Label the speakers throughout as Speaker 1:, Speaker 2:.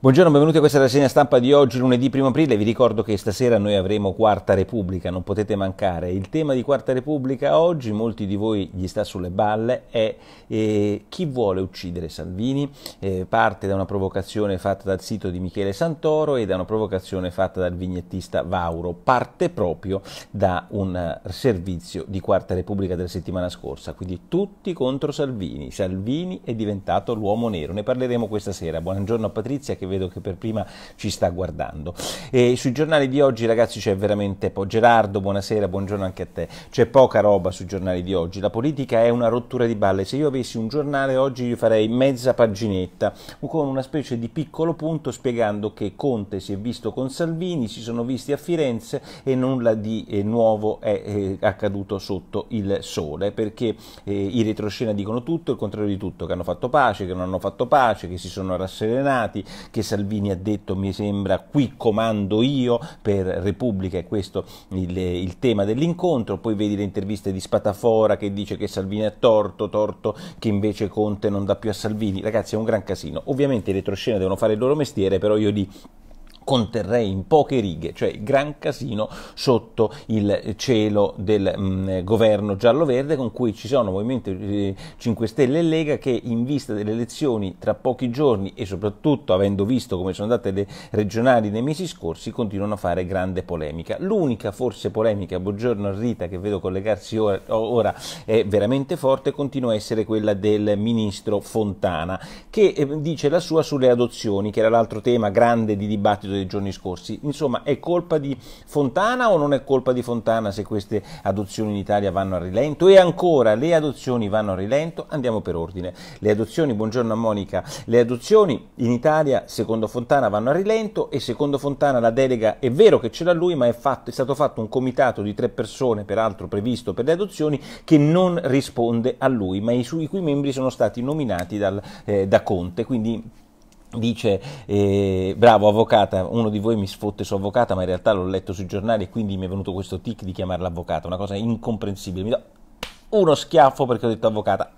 Speaker 1: Buongiorno, benvenuti a questa rassegna stampa di oggi, lunedì 1 aprile. Vi ricordo che stasera noi avremo Quarta Repubblica, non potete mancare. Il tema di Quarta Repubblica oggi, molti di voi gli sta sulle balle, è eh, chi vuole uccidere Salvini. Eh, parte da una provocazione fatta dal sito di Michele Santoro e da una provocazione fatta dal vignettista Vauro. Parte proprio da un servizio di Quarta Repubblica della settimana scorsa, quindi tutti contro Salvini. Salvini è diventato l'uomo nero. Ne parleremo questa sera. Buongiorno a Patrizia che vedo che per prima ci sta guardando. E sui giornali di oggi ragazzi c'è veramente poco. Gerardo, buonasera, buongiorno anche a te. C'è poca roba sui giornali di oggi. La politica è una rottura di balle. Se io avessi un giornale oggi io farei mezza paginetta con una specie di piccolo punto spiegando che Conte si è visto con Salvini, si sono visti a Firenze e nulla di eh, nuovo è eh, accaduto sotto il sole perché eh, i retroscena dicono tutto, il contrario di tutto, che hanno fatto pace, che non hanno fatto pace, che si sono rasserenati, che che Salvini ha detto mi sembra qui comando io per Repubblica, è questo il, il tema dell'incontro, poi vedi le interviste di Spatafora che dice che Salvini ha torto, torto che invece Conte non dà più a Salvini, ragazzi è un gran casino, ovviamente le retroscena devono fare il loro mestiere, però io di conterrei in poche righe, cioè gran casino sotto il cielo del mh, mm, governo giallo-verde con cui ci sono Movimento 5 eh, Stelle e Lega che in vista delle elezioni tra pochi giorni e soprattutto avendo visto come sono andate le regionali nei mesi scorsi continuano a fare grande polemica. L'unica forse polemica, buongiorno a Rita che vedo collegarsi ora, ora è veramente forte, continua a essere quella del ministro Fontana che eh, dice la sua sulle adozioni che era l'altro tema grande di dibattito dei giorni scorsi. Insomma, è colpa di Fontana o non è colpa di Fontana se queste adozioni in Italia vanno a rilento? E ancora, le adozioni vanno a rilento? Andiamo per ordine. Le adozioni, buongiorno a Monica, le adozioni in Italia secondo Fontana vanno a rilento e secondo Fontana la delega è vero che ce l'ha lui, ma è, fatto, è stato fatto un comitato di tre persone, peraltro previsto per le adozioni, che non risponde a lui, ma i, su, i cui membri sono stati nominati dal, eh, da Conte. Quindi Dice, eh, bravo avvocata, uno di voi mi sfotte su avvocata, ma in realtà l'ho letto sui giornali e quindi mi è venuto questo tic di chiamarla avvocata, una cosa incomprensibile. Mi do uno schiaffo perché ho detto avvocata.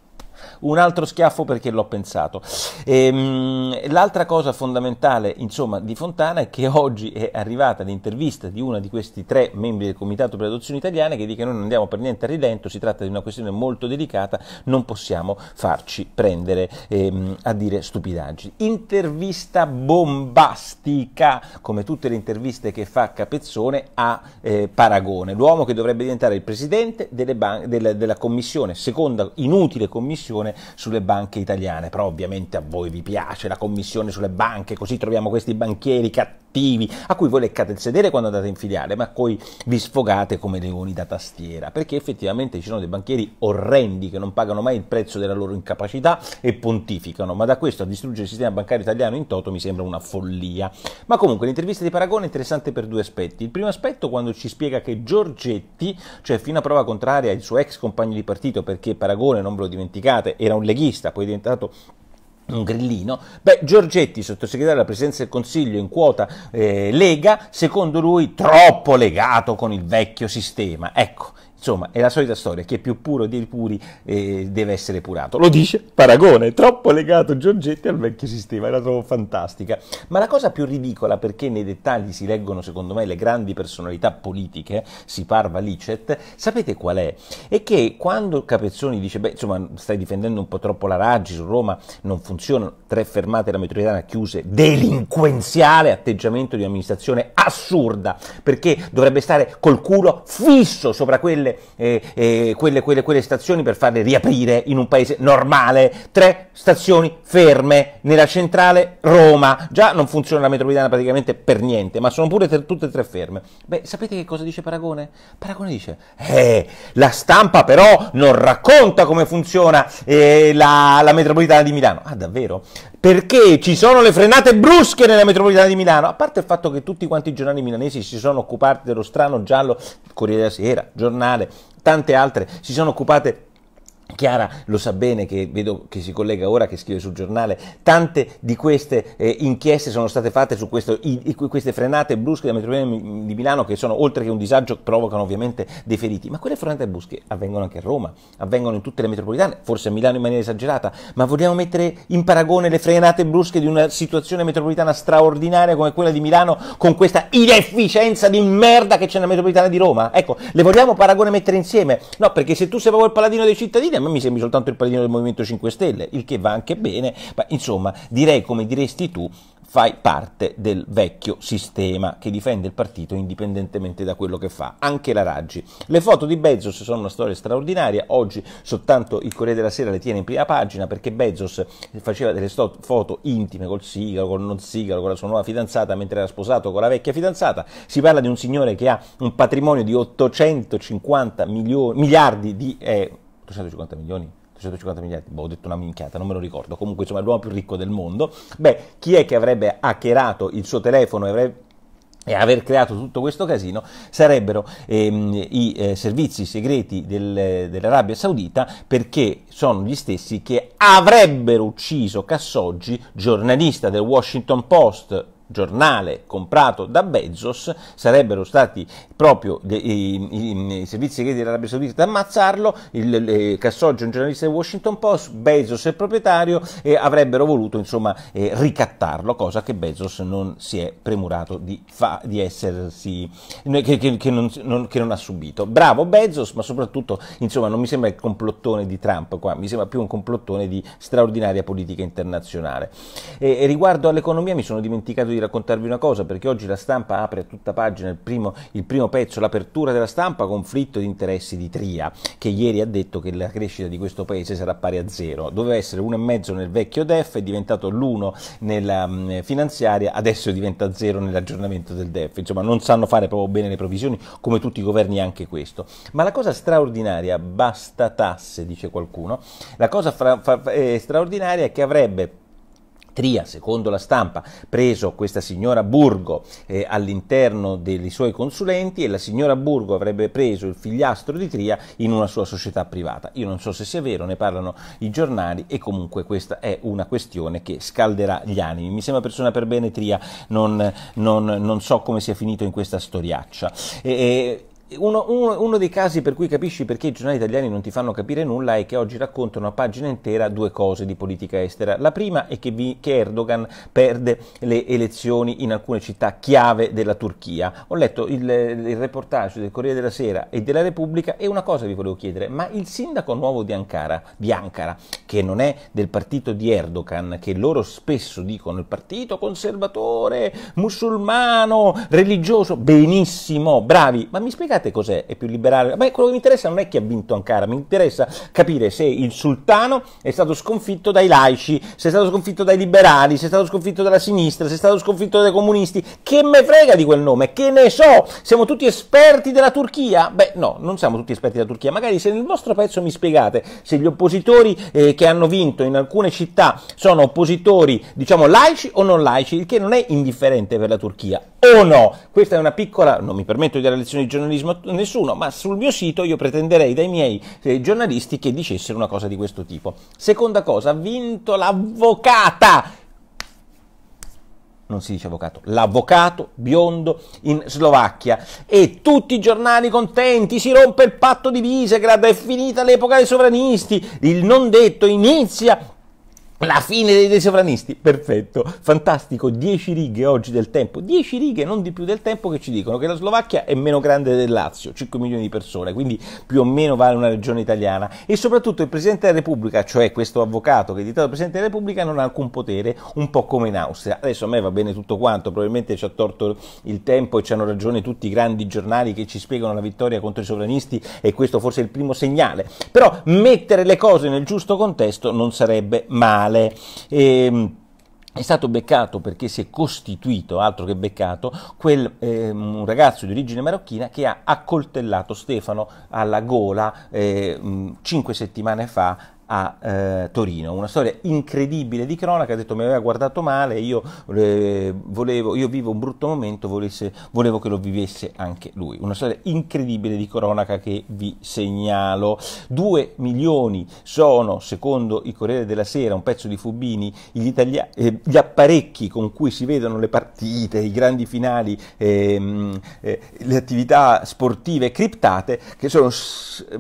Speaker 1: Un altro schiaffo perché l'ho pensato. Ehm, l'altra cosa fondamentale, insomma, di Fontana è che oggi è arrivata l'intervista di uno di questi tre membri del Comitato per le adozioni italiane che dice noi non andiamo per niente a ridento, si tratta di una questione molto delicata, non possiamo farci prendere ehm, a dire stupidaggini. Intervista bombastica, come tutte le interviste che fa Capezzone a eh, Paragone, l'uomo che dovrebbe diventare il presidente ban- della, della commissione, seconda inutile commissione commissione sulle banche italiane, però ovviamente a voi vi piace la commissione sulle banche, così troviamo questi banchieri cattivi a cui voi leccate il sedere quando andate in filiale, ma a cui vi sfogate come leoni da tastiera, perché effettivamente ci sono dei banchieri orrendi che non pagano mai il prezzo della loro incapacità e pontificano, ma da questo a distruggere il sistema bancario italiano in toto mi sembra una follia. Ma comunque l'intervista di Paragone è interessante per due aspetti. Il primo aspetto quando ci spiega che Giorgetti, cioè fino a prova contraria il suo ex compagno di partito, perché Paragone, non ve lo dimenticate, estate, era un leghista, poi è diventato un grillino. Beh, Giorgetti, sottosegretario alla Presidenza del Consiglio in quota eh, Lega, secondo lui troppo legato con il vecchio sistema. Ecco, Insomma, è la solita storia, chi è più puro dei puri eh, deve essere purato. Lo dice Paragone, è troppo legato Giorgetti al vecchio sistema, è la trovo fantastica. Ma la cosa più ridicola, perché nei dettagli si leggono secondo me le grandi personalità politiche, si parva licet, sapete qual è? È che quando Capezzoni dice, beh, insomma, stai difendendo un po' troppo la Raggi su Roma, non funzionano, tre fermate la metropolitana chiuse, delinquenziale atteggiamento di un'amministrazione assurda, perché dovrebbe stare col culo fisso sopra quelle quelle, eh, eh, quelle, quelle, quelle stazioni per farle riaprire in un paese normale. Tre stazioni ferme nella centrale Roma. Già non funziona la metropolitana praticamente per niente, ma sono pure tre, tutte e tre ferme. Beh, sapete che cosa dice Paragone? Paragone dice, eh, la stampa però non racconta come funziona eh, la, la metropolitana di Milano. Ah, davvero? Perché ci sono le frenate brusche nella metropolitana di Milano? A parte il fatto che tutti quanti i giornali milanesi si sono occupati dello strano giallo, Corriere della Sera, giornale, tante altre si sono occupate Chiara lo sa bene, che vedo che si collega ora, che scrive sul giornale, tante di queste eh, inchieste sono state fatte su questo, i, i, queste frenate brusche della metropolitana di Milano che sono, oltre che un disagio, provocano ovviamente dei feriti, ma quelle frenate brusche avvengono anche a Roma, avvengono in tutte le metropolitane, forse a Milano in maniera esagerata, ma vogliamo mettere in paragone le frenate brusche di una situazione metropolitana straordinaria come quella di Milano con questa inefficienza di merda che c'è nella metropolitana di Roma? Ecco, le vogliamo paragone mettere insieme? No, perché se tu sei proprio il paladino dei cittadini, a me mi sembri soltanto il padrino del Movimento 5 Stelle, il che va anche bene, ma insomma direi come diresti tu, fai parte del vecchio sistema che difende il partito indipendentemente da quello che fa, anche la Raggi. Le foto di Bezos sono una storia straordinaria, oggi soltanto il Corriere della Sera le tiene in prima pagina perché Bezos faceva delle foto intime col sigaro, col non sigaro, con la sua nuova fidanzata mentre era sposato con la vecchia fidanzata, si parla di un signore che ha un patrimonio di 850 milioni, miliardi di eh, 350 milioni, 250 miliardi, boh, ho detto una minchiata, non me lo ricordo, comunque insomma è l'uomo più ricco del mondo, beh, chi è che avrebbe hackerato il suo telefono e avrebbe e aver creato tutto questo casino sarebbero ehm, i eh, servizi segreti del, dell'Arabia Saudita perché sono gli stessi che avrebbero ucciso Cassoggi, giornalista del Washington Post, giornale comprato da Bezos, sarebbero stati proprio i, servizi segreti dell'Arabia Saudita ad ammazzarlo, il, il Cassoggio, un giornalista del Washington Post, Bezos è il proprietario e avrebbero voluto insomma eh, ricattarlo, cosa che Bezos non si è premurato di, fa, di essersi, che, che, che, non, non, che, non, ha subito. Bravo Bezos, ma soprattutto insomma non mi sembra il complottone di Trump qua, mi sembra più un complottone di straordinaria politica internazionale. E, e riguardo all'economia mi sono dimenticato di raccontarvi una cosa, perché oggi la stampa apre a tutta pagina il primo, il primo pezzo, l'apertura della stampa, conflitto di interessi di Tria, che ieri ha detto che la crescita di questo paese sarà pari a zero. Doveva essere uno e mezzo nel vecchio DEF, è diventato l'uno nella mh, mm, finanziaria, adesso diventa zero nell'aggiornamento del DEF. Insomma, non sanno fare proprio bene le provisioni, come tutti i governi anche questo. Ma la cosa straordinaria, basta tasse, dice qualcuno, la cosa fra, fra, eh, straordinaria è che avrebbe Tria, secondo la stampa, preso questa signora Burgo eh, all'interno dei suoi consulenti e la signora Burgo avrebbe preso il figliastro di Tria in una sua società privata. Io non so se sia vero, ne parlano i giornali e comunque questa è una questione che scalderà gli animi. Mi sembra persona per bene Tria, non, non, non so come sia finito in questa storiaccia. E, e, uno, uno, uno, dei casi per cui capisci perché i giornali italiani non ti fanno capire nulla è che oggi raccontano a pagina intera due cose di politica estera. La prima è che, vi, che Erdogan perde le elezioni in alcune città chiave della Turchia. Ho letto il, il, reportage del Corriere della Sera e della Repubblica e una cosa vi volevo chiedere, ma il sindaco nuovo di Ankara, di Ankara che non è del partito di Erdogan, che loro spesso dicono il partito conservatore, musulmano, religioso, benissimo, bravi, ma mi spiegate Siriate cos'è? È più liberale? Beh, quello che mi interessa non è chi ha vinto Ankara, mi interessa capire se il sultano è stato sconfitto dai laici, se è stato sconfitto dai liberali, se è stato sconfitto dalla sinistra, se è stato sconfitto dai comunisti. Che me frega di quel nome? Che ne so? Siamo tutti esperti della Turchia? Beh, no, non siamo tutti esperti della Turchia. Magari se nel vostro pezzo mi spiegate se gli oppositori eh, che hanno vinto in alcune città sono oppositori, diciamo, laici o non laici, il che non è indifferente per la Turchia o no? Questa è una piccola, non mi permetto di dare lezioni di giornalismo a nessuno, ma sul mio sito io pretenderei dai miei eh, giornalisti che dicessero una cosa di questo tipo. Seconda cosa, ha vinto l'avvocata non si dice avvocato, l'avvocato biondo in Slovacchia. E tutti i giornali contenti, si rompe il patto di Visegrad, è finita l'epoca dei sovranisti, il non detto inizia la fine dei, dei sovranisti, perfetto, fantastico, 10 righe oggi del tempo, 10 righe non di più del tempo che ci dicono che la Slovacchia è meno grande del Lazio, 5 milioni di persone, quindi più o meno vale una regione italiana e soprattutto il Presidente della Repubblica, cioè questo avvocato che è diventato Presidente della Repubblica, non ha alcun potere, un po' come in Austria. Adesso a me va bene tutto quanto, probabilmente ci ha torto il tempo e ci hanno ragione tutti i grandi giornali che ci spiegano la vittoria contro i sovranisti e questo forse è il primo segnale, però mettere le cose nel giusto contesto non sarebbe male penale. E, ehm, è stato beccato perché si è costituito, altro che beccato, quel, eh, un ragazzo di origine marocchina che ha accoltellato Stefano alla gola eh, mh, cinque settimane fa a eh, Torino. Una storia incredibile di cronaca, ha detto mi aveva guardato male, io, eh, volevo, io vivo un brutto momento, volesse, volevo che lo vivesse anche lui. Una storia incredibile di cronaca che vi segnalo. 2 milioni sono, secondo il Corriere della Sera, un pezzo di Fubini, gli, Italia- eh, gli apparecchi con cui si vedono le partite, i grandi finali, ehm, eh, le attività sportive criptate che sono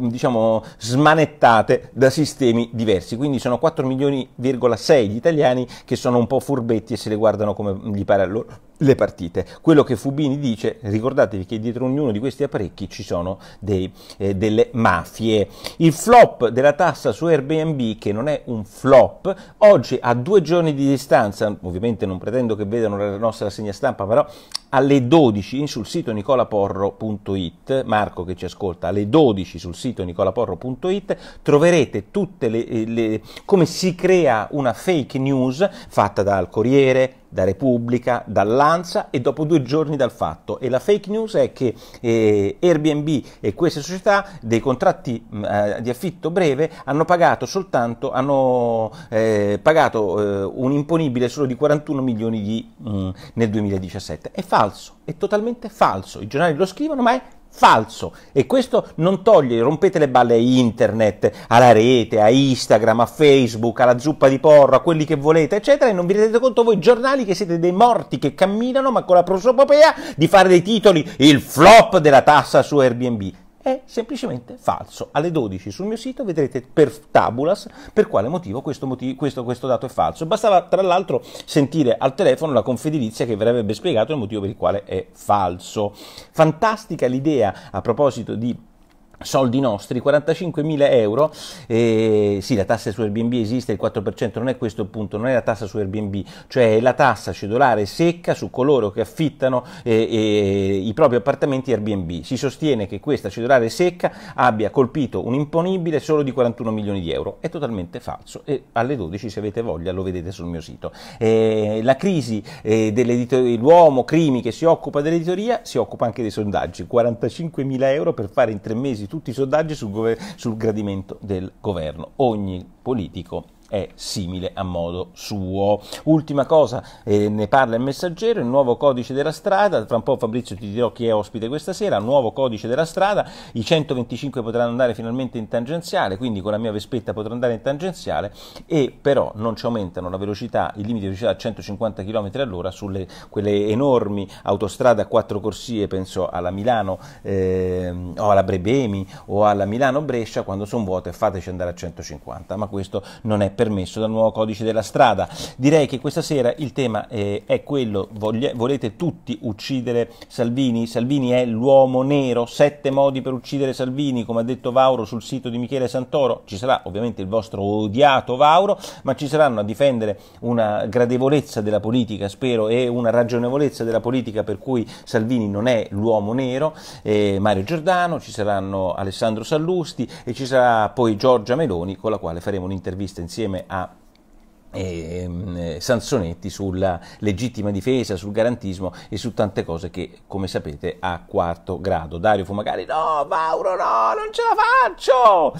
Speaker 1: diciamo, smanettate da sistemi meccanismi diversi, quindi sono 4 milioni,6 gli italiani che sono un po' furbetti e se le guardano come gli pare a loro le partite. Quello che Fubini dice, ricordatevi che dietro ognuno di questi apparecchi ci sono dei, eh, delle mafie. Il flop della tassa su Airbnb, che non è un flop, oggi a due giorni di distanza, ovviamente non pretendo che vedano la nostra segna stampa, però alle 12 sul sito nicolaporro.it, Marco che ci ascolta, alle 12 sul sito nicolaporro.it troverete tutte le, eh, le, come si crea una fake news fatta dal Corriere, da Repubblica, dall'ANSA e dopo due giorni dal fatto. E la fake news è che eh, Airbnb e queste società dei contratti mh, mm, eh, di affitto breve hanno pagato soltanto hanno, eh, pagato, eh, un imponibile solo di 41 milioni di, mh, mm, nel 2017. È falso, è totalmente falso. I giornali lo scrivono, ma è falso e questo non toglie, rompete le balle a internet, alla rete, a Instagram, a Facebook, alla zuppa di porro, a quelli che volete, eccetera, e non vi rendete conto voi giornali che siete dei morti che camminano ma con la prosopopea di fare dei titoli il flop della tassa su Airbnb è semplicemente falso. Alle 12 sul mio sito vedrete per tabulas per quale motivo questo, motivo, questo, questo dato è falso. Bastava tra l'altro sentire al telefono la confedilizia che vi avrebbe spiegato il motivo per il quale è falso. Fantastica l'idea a proposito di soldi nostri, 45.000 euro, eh, sì la tassa su Airbnb esiste, il 4% non è questo il punto, non è la tassa su Airbnb, cioè è la tassa cedolare secca su coloro che affittano eh, eh, i propri appartamenti Airbnb. Si sostiene che questa cedolare secca abbia colpito un imponibile solo di 41 milioni di euro, è totalmente falso e alle 12 se avete voglia lo vedete sul mio sito. Eh, la crisi eh, dell'uomo, crimi che si occupa dell'editoria, si occupa anche dei sondaggi, 45.000 euro per fare in tre mesi tutti i sondaggi sul, sul gradimento del governo. Ogni politico è simile a modo suo. Ultima cosa, eh, ne parla il messaggero, il nuovo codice della strada, tra un po' Fabrizio ti dirò chi è ospite questa sera, nuovo codice della strada, i 125 potranno andare finalmente in tangenziale, quindi con la mia vespetta potrò andare in tangenziale e però non ci aumentano la velocità, il limite di velocità a 150 km all'ora sulle quelle enormi autostrade a quattro corsie, penso alla Milano eh, o alla Brebemi o alla Milano-Brescia, quando sono vuote fateci andare a 150, ma questo non è permesso dal nuovo codice della strada. Direi che questa sera il tema eh, è quello, voglia, volete tutti uccidere Salvini? Salvini è l'uomo nero, sette modi per uccidere Salvini, come ha detto Vauro sul sito di Michele Santoro, ci sarà ovviamente il vostro odiato Vauro, ma ci saranno a difendere una gradevolezza della politica, spero, e una ragionevolezza della politica per cui Salvini non è l'uomo nero, eh, Mario Giordano, ci saranno Alessandro Sallusti e ci sarà poi Giorgia Meloni con la quale faremo un'intervista insieme My app e, ehm, eh, Sansonetti sulla legittima difesa, sul garantismo e su tante cose che, come sapete, a quarto grado. Dario Fumagari, no, Mauro, no, non ce la faccio!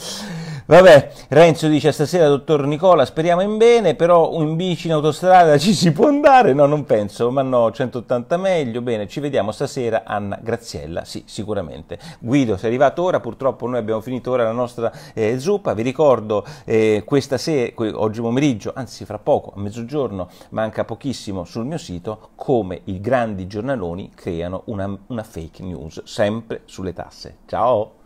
Speaker 1: Vabbè, Renzo dice stasera, dottor Nicola, speriamo in bene, però in bici in autostrada ci si può andare? No, non penso, ma no, 180 meglio, bene, ci vediamo stasera, Anna Graziella, sì, sicuramente. Guido, sei arrivato ora, purtroppo noi abbiamo finito ora la nostra eh, zuppa, vi ricordo eh, questa sera, oggi pomeriggio, anzi aprirsi fra poco, a mezzogiorno, manca pochissimo sul mio sito, come i grandi giornaloni creano una, una fake news, sempre sulle tasse. Ciao!